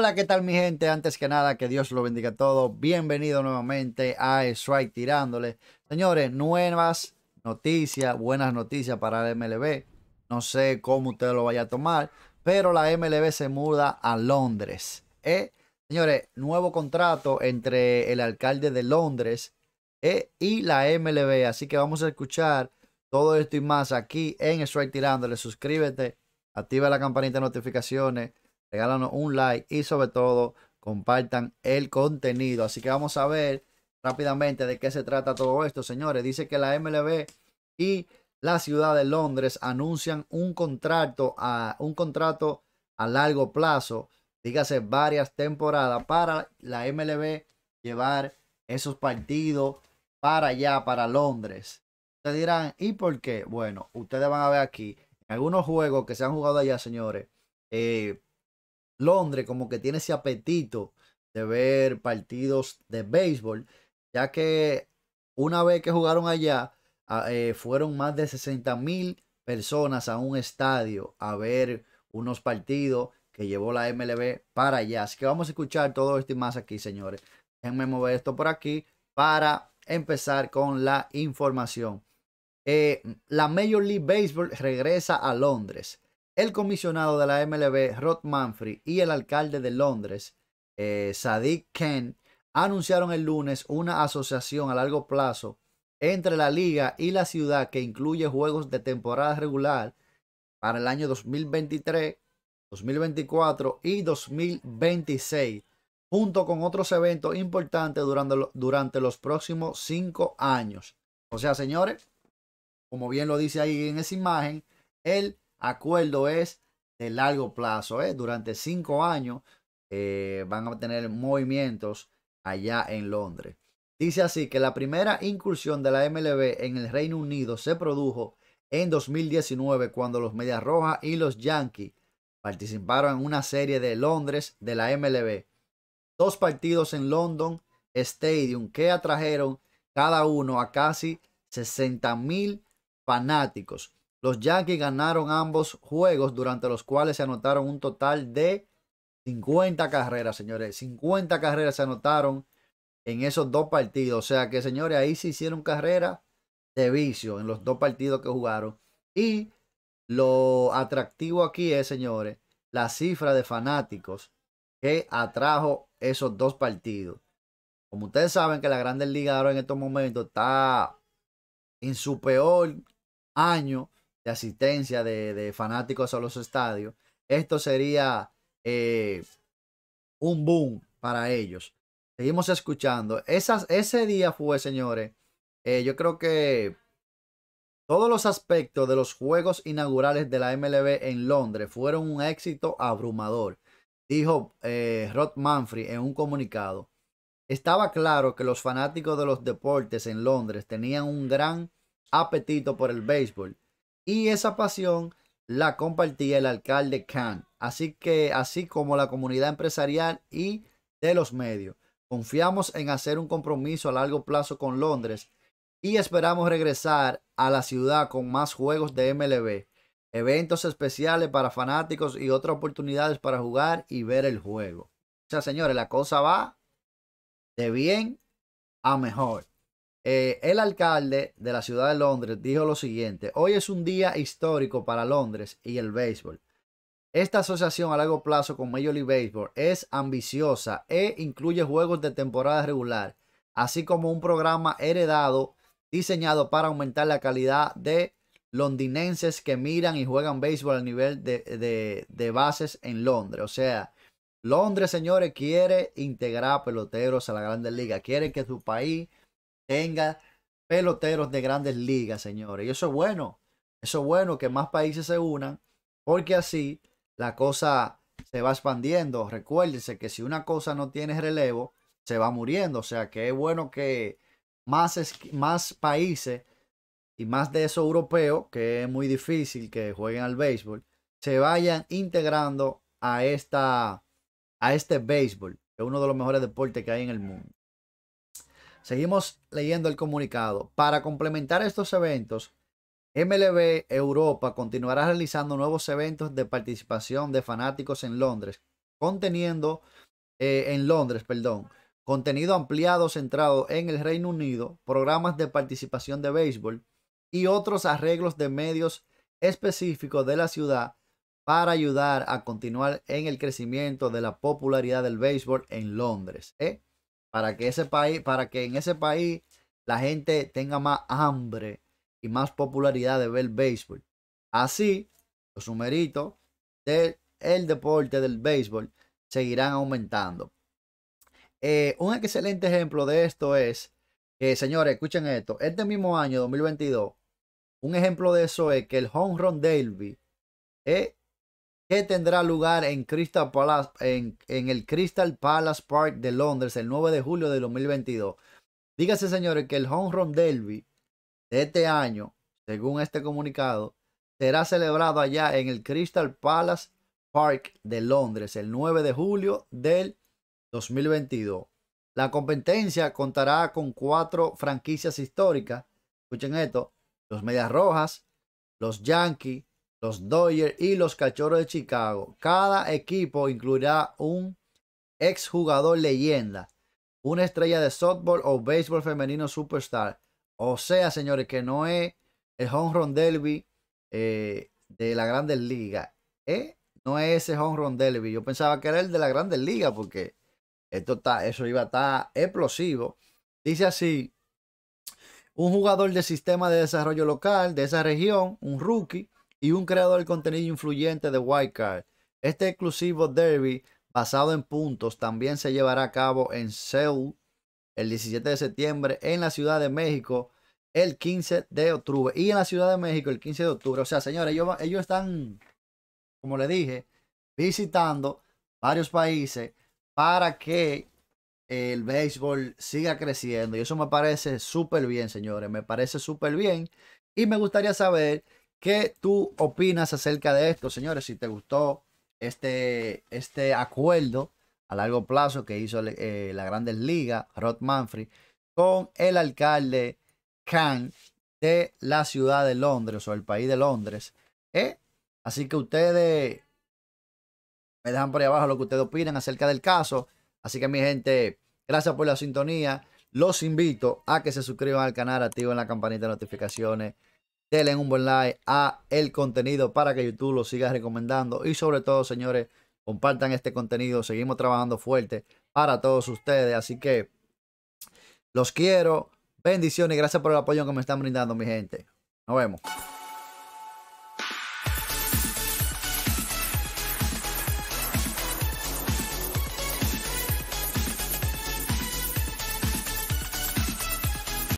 Hola, ¿qué tal mi gente? Antes que nada, que Dios lo bendiga a todos. Bienvenido nuevamente a Strike Tirándole. Señores, nuevas noticias, buenas noticias para la MLB. No sé cómo usted lo vaya a tomar, pero la MLB se muda a Londres. ¿eh? Señores, nuevo contrato entre el alcalde de Londres ¿eh? y la MLB. Así que vamos a escuchar todo esto y más aquí en Strike Tirándole. Suscríbete, activa la campanita de notificaciones regálanos un like y sobre todo compartan el contenido. Así que vamos a ver rápidamente de qué se trata todo esto, señores. Dice que la MLB y la ciudad de Londres anuncian un contrato a, un contrato a largo plazo, dígase varias temporadas, para la MLB llevar esos partidos para allá, para Londres. Ustedes dirán, ¿y por qué? Bueno, ustedes van a ver aquí, en algunos juegos que se han jugado allá, señores, eh, Londres como que tiene ese apetito de ver partidos de béisbol, ya que una vez que jugaron allá, eh, fueron más de 60 mil personas a un estadio a ver unos partidos que llevó la MLB para allá. Así que vamos a escuchar todo esto y más aquí, señores. Déjenme mover esto por aquí para empezar con la información. Eh, la Major League Baseball regresa a Londres el comisionado de la MLB, Rod Manfrey, y el alcalde de Londres, Sadik eh, Sadiq Kent, anunciaron el lunes una asociación a largo plazo entre la liga y la ciudad que incluye juegos de temporada regular para el año 2023, 2024 y 2026, junto con otros eventos importantes durante los próximos cinco años. O sea, señores, como bien lo dice ahí en esa imagen, el acuerdo es de largo plazo. ¿eh? Durante cinco años eh, van a tener movimientos allá en Londres. Dice así que la primera incursión de la MLB en el Reino Unido se produjo en 2019 cuando los Medias Rojas y los Yankees participaron en una serie de Londres de la MLB. Dos partidos en London Stadium que atrajeron cada uno a casi 60 mil fanáticos los Yankees ganaron ambos juegos durante los cuales se anotaron un total de 50 carreras, señores. 50 carreras se anotaron en esos dos partidos. O sea que, señores, ahí se hicieron carreras de vicio en los dos partidos que jugaron. Y lo atractivo aquí es, señores, la cifra de fanáticos que atrajo esos dos partidos. Como ustedes saben que la Grandes Liga ahora en estos momentos está en su peor año de asistencia de, fanáticos a los estadios, esto sería eh, un boom para ellos. Seguimos escuchando. ese día fue, señores, eh, yo creo que todos los aspectos de los juegos inaugurales de la MLB en Londres fueron un éxito abrumador, dijo eh, Rod Manfrey en un comunicado. Estaba claro que los fanáticos de los deportes en Londres tenían un gran apetito por el béisbol y esa pasión la compartía el alcalde Khan, así que así como la comunidad empresarial y de los medios. Confiamos en hacer un compromiso a largo plazo con Londres y esperamos regresar a la ciudad con más juegos de MLB, eventos especiales para fanáticos y otras oportunidades para jugar y ver el juego. O señores, la cosa va de bien a mejor. Eh, el alcalde de la ciudad de Londres dijo lo siguiente, hoy es un día histórico para Londres y el béisbol. Esta asociación a largo plazo con Major League Baseball es ambiciosa e incluye juegos de temporada regular, así como un programa heredado diseñado para aumentar la calidad de londinenses que miran y juegan béisbol a nivel de, bases en Londres. O sea, Londres, señores, quiere integrar peloteros a la grande liga quiere que su país tenga peloteros de grandes ligas, señores. Y eso es bueno. Eso es bueno que más países se unan, porque así la cosa se va expandiendo. Recuérdense que si una cosa no tiene relevo, se va muriendo. O sea que es bueno que más, más países y más de eso europeos, que es muy difícil que jueguen al béisbol, se vayan integrando a, esta, a este béisbol, que es uno de los mejores deportes que hay en el mundo. Seguimos leyendo el comunicado. Para complementar estos eventos, MLB Europa continuará realizando nuevos eventos de participación de fanáticos en Londres, conteniendo eh, en Londres, perdón, contenido ampliado centrado en el Reino Unido, programas de participación de béisbol y otros arreglos de medios específicos de la ciudad para ayudar a continuar en el crecimiento de la popularidad del béisbol en Londres. ¿eh? para que ese país, para que en ese país la gente tenga más hambre y más popularidad de ver béisbol. Así, los numeritos del deporte del béisbol seguirán aumentando. Eh, un excelente ejemplo de esto es señores, escuchen esto, este mismo año 2022, un ejemplo de eso es que el home run derby que tendrá lugar en, Crystal Palace, en, el Crystal Palace Park de Londres el 9 de julio de 2022. Dígase, señores, que el Home Run Derby de este año, según este comunicado, será celebrado allá en el Crystal Palace Park de Londres el 9 de julio del 2022. La competencia contará con cuatro franquicias históricas. Escuchen esto: los Medias Rojas, los Yankees, los Dodgers y los Cachorros de Chicago. Cada equipo incluirá un exjugador leyenda, una estrella de softball o béisbol femenino superstar. O sea, señores, que no es el home run eh, de la Grandes Liga. ¿eh? No es ese home run Yo pensaba que era el de la Grandes Liga, porque esto está, eso iba a estar explosivo. Dice así, un jugador del sistema de desarrollo local de esa región, un rookie y un creador de contenido influyente de Wildcard. Este exclusivo derby basado en puntos también se llevará a cabo en Seúl el 17 de septiembre en la Ciudad de México el 15 de octubre y en la Ciudad de México el 15 de octubre. O sea, señores, ellos, están, como le dije, visitando varios países para que el béisbol siga creciendo. Y eso me parece súper bien, señores. Me parece súper bien. Y me gustaría saber ¿Qué tú opinas acerca de esto, señores? Si te gustó este, este acuerdo a largo plazo que hizo eh, la Grandes liga Rod Manfred, con el alcalde Khan de la ciudad de Londres o el país de Londres. ¿eh? Así que ustedes me dejan por ahí abajo lo que ustedes opinan acerca del caso. Así que mi gente, gracias por la sintonía. Los invito a que se suscriban al canal, activen la campanita de notificaciones denle un buen like a el contenido para que YouTube lo siga recomendando y sobre todo, señores, compartan este contenido. Seguimos trabajando fuerte para todos ustedes, así que los quiero. Bendiciones y gracias por el apoyo que me están brindando, mi gente. Nos vemos.